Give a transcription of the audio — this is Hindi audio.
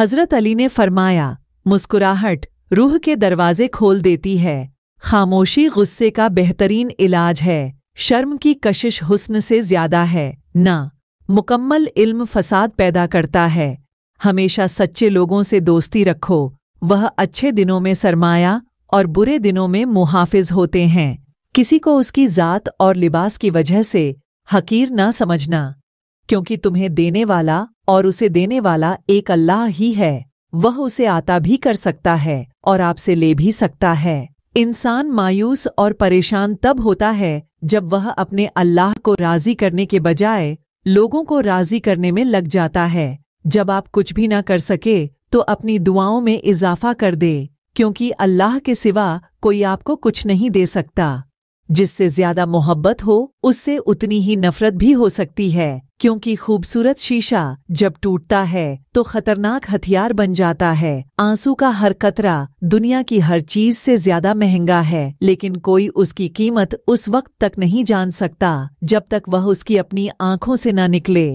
हजरत अली ने फरमाया मुस्कुराहट रूह के दरवाजे खोल देती है खामोशी गुस्से का बेहतरीन इलाज है शर्म की कशिश हुस्न से ज्यादा है ना मुकम्मल इल्म फसाद पैदा करता है हमेशा सच्चे लोगों से दोस्ती रखो वह अच्छे दिनों में सरमाया और बुरे दिनों में मुहाफिज होते हैं किसी को उसकी ज़ात और लिबास की वजह से हकीर ना समझना क्योंकि तुम्हें देने वाला और उसे देने वाला एक अल्लाह ही है वह उसे आता भी कर सकता है और आपसे ले भी सकता है इंसान मायूस और परेशान तब होता है जब वह अपने अल्लाह को राजी करने के बजाय लोगों को राजी करने में लग जाता है जब आप कुछ भी ना कर सके तो अपनी दुआओं में इजाफा कर दे क्योंकि अल्लाह के सिवा कोई आपको कुछ नहीं दे सकता जिससे ज्यादा मोहब्बत हो उससे उतनी ही नफरत भी हो सकती है क्योंकि खूबसूरत शीशा जब टूटता है तो खतरनाक हथियार बन जाता है आंसू का हर कतरा दुनिया की हर चीज से ज्यादा महंगा है लेकिन कोई उसकी कीमत उस वक्त तक नहीं जान सकता जब तक वह उसकी अपनी आंखों से न निकले